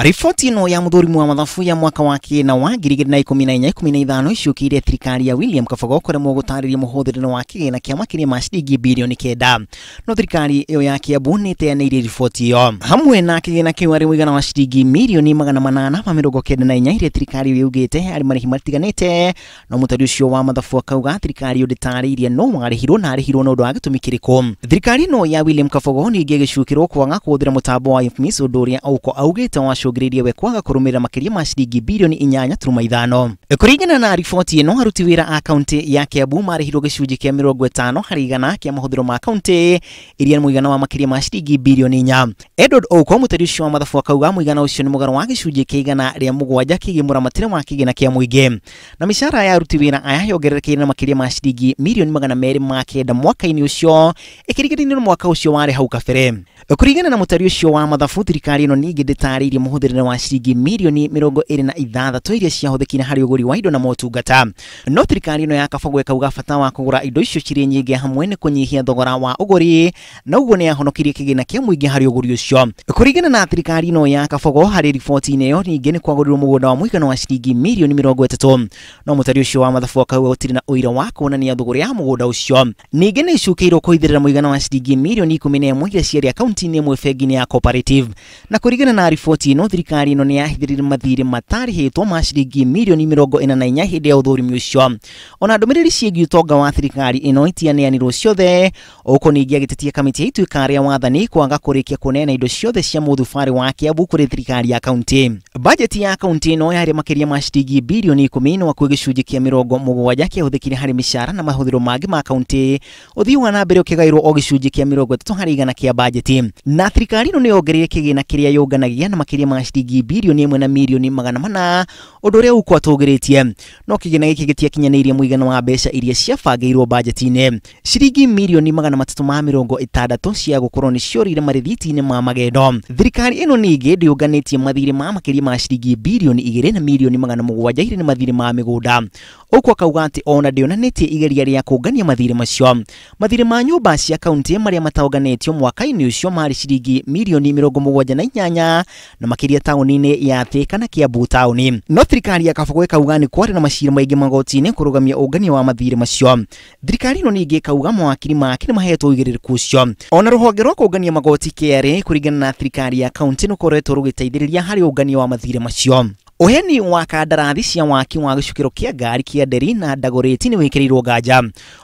Riboti ino ya muthuri wa mathabu ya mwaka wa kina wa ngiri igĩrĩ na ikũmi na inya ikũmi na ithano iciũkĩire thirikari ya William Kabogo kũremwo gũtaarĩria mũhũthĩrĩre wa kĩgĩna kĩa ma ciringi bilioni kenda no thirikari ĩyo ya Kiambu nĩ ĩteanĩire riboti ĩyo hamwe na kä kĩu arĩ mũigana wa ciringi mirioni magana manana ma mĩrongo kenda na inya iria thirikari ĩyo yugĩte arĩ marĩhi matiganĩte no mũtari ũcio wa mathabu akauga thirikari ndĩtaarĩirie no warĩhirwo na arĩhirwo na ũndũ wa gĩtũmi kĩrĩkũ thirikari ĩno ya William Kabogo ningĩ ĩgĩcuukĩrwo kwaga kũhũthĩra mũtambo wa IFMIS ũndũ ũrĩa Ouko augĩte wa icũngĩrĩirie we kwaga kũrũmĩrĩra makiria ma ciringi birioni inyanya turuma ithano kũringana na riboti ĩno aruti wĩra a kaunti ya Kiambu marĩhirwo gĩcunjĩ kĩa mĩrongo ĩtano harĩ igana kĩa mahũthĩro ma kaunti iria mũigana wa makiria ma ciringi birioni inya Edward Ouko mũtari ũcio wa mathabu akauga mũigana ũcio ni mugaro wa gĩcunjĩ kĩa igana rĩa mũgwanja kĩgiĩ mũramatĩre wa kĩgĩna kĩa mũingĩ na mĩcara ya aruti wira aya yongererekeire na makiria ma ciringi milioni magana meri ma kenda mwaka ini ũcio ĩkĩriganĩrio na mwaka ũcio warĩ hau kabere kũringana na mũtari ũcio wa mathabu thirikari ĩno ningĩ ndĩtarĩirie muhuthirire wa ciringi mirioni mirongo iri na ithathatå iria ciahũthikire harä å wa indo na motungata no thirikari ä ya kabagwe kauga bata wa kå indo icio cirä nyingä hamwe nä kå thogora wa å na rä noguo yahonokirie kä gä na kä a mũingä harä na thirikari no ya kabogo harä riboti-inä ä yo ningä nä kwagå wa mũigana wa ciringi mirioni mirongo ĩtatũ no må tari wa mathabu akauga gå na å wa kuonania thå ya må gå nda å cio ningä nä mũigana wa ciringi mirioni ikå na ĩmwe iria ciarä akaunti-inä ĩmwe bengi-inä ya cooperative na kå na riboti ino thirikari ino niyahithirire mathirä matarĩhĩtwo ma ciringi mirioni mĩrongo ina na inya hĩndĩ ya ũthũrimi ũcio ona ndũmĩrĩri ciĩgiĩ ũtonga wa thirikari ĩno itianeanirwo ciothe ũkũ ningĩ agĩtetia kamĩtĩ ya ituĩka rĩa wathani kwaga kũrĩkia kũneana indo ciothe cia mũthubarĩ wa Kiambu kũrĩ thirikari ya kaunti bajeti ya kaunti ĩno yarĩ makĩria ma ciringi birioni ikũmi no kwĩ gĩcunjĩ kĩa mĩrongo mũgwanja kĩahũthĩkire hari mĩcara na mahũthĩro mangĩ ma kaunti ũthii wa na mbere ũkĩgaĩrwo o gĩcunjĩ kia mĩrongo ĩtatũ hari igana kia bajeti na thirikari ĩno nĩyongereire kĩgĩna kiria yũnganagia na makiria ma ciringi birioni ĩmwe na mirioni magana mana ũndũ ũrĩa ũkwatũgĩrĩtie no kĩgĩna gĩkĩ gĩtiakinyanĩirie mũigana wa mbeca iria ciabangĩirwo bajeti-inĩ ciringi mirioni magana matatũ ma mĩrongo ĩtandatũ cia gũkorwo nĩ ciorire marĩthiti-inĩ ma magendo thirikari ĩno ningĩ ndĩũnganĩtie mathirĩ ma makĩria ma ciringi birioni igĩrĩ na mirioni magana mũgwanja irĩ nĩ mathirĩ ma mĩgũnda ũkwa akauga atĩ ona ndĩonanĩtie igeria rĩa kũngania mathirĩ macio mathirĩ ma nyũmba cia kaunti marĩa mataũnganĩtio mwaka-inĩ ũcio marĩ ciringi mirioni mĩrongo mũgwanja na inyanya na makiria taũni-inĩ ya Thĩ kana Kiambu taũni no thirikari ya Kabogo ĩkauga nĩ kwarĩ na macira maingĩ magoti-inĩ kũrũgamia ũngania wa mathirĩ macio thirikari ĩno ningĩ ĩkauga mawakiri make nĩ mahetwo ũigĩrĩrĩku ũcio ona rũhonge rwa kũngania magoti KRA kũringana na thirikari ya kaũntĩ nĩ ũkoretwo rũgĩteithĩrĩria harĩ ũngania wa mathirĩ macio Uheni wa kandarathi cia waki wa gĩcukĩro kia ngari kia nderi na ndagoreti nĩ wĩkĩrĩirwo nganja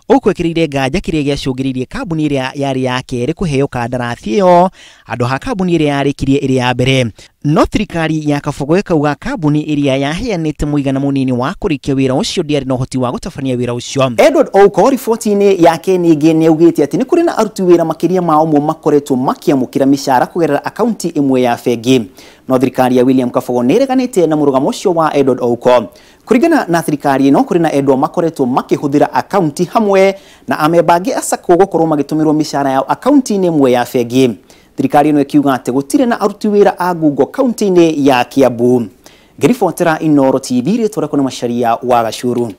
ũkwĩkĩrĩire nganja kĩrĩa gĩacũngĩrĩirie kambuni ĩrĩa yarĩ ya kerĩ kuheo kandarathi ĩyo handũ ha kambuni ĩrĩa yarĩkirie ĩrĩ ya mbere no thirikari ya kabogoyo kauga kambuni iria yaheanite muigana munini wa kurikia wira ucio ndiari na uhoti wa gutabania wira ucio Edward Ouko riboti-ini yake ningĩ nĩaugĩte atĩ nĩ kũrĩ na aruti wĩra makĩria ma ũmwe makoretwo makĩamũkĩra mĩcara kũgerera akaunti ĩmwe ya bengi no thirikari ya William Kabogo nĩ ĩreganĩte na mũrũgamo ũcio wa Edward Ouko kũringana na thirikari no kũrĩ na endwa makoretwo makĩhũthĩra akaunti hamwe na amemba angĩ acakwo gũkorwo magĩtũmĩrwo mĩcara yao akaunti-inĩ ĩmwe ya bengi thirikari ino ikiuga ati gutire na aruti wira a ngungo kaunti-ini ya kiambu ngiribotera inoro tv ritwara kuna macharia wa gacuru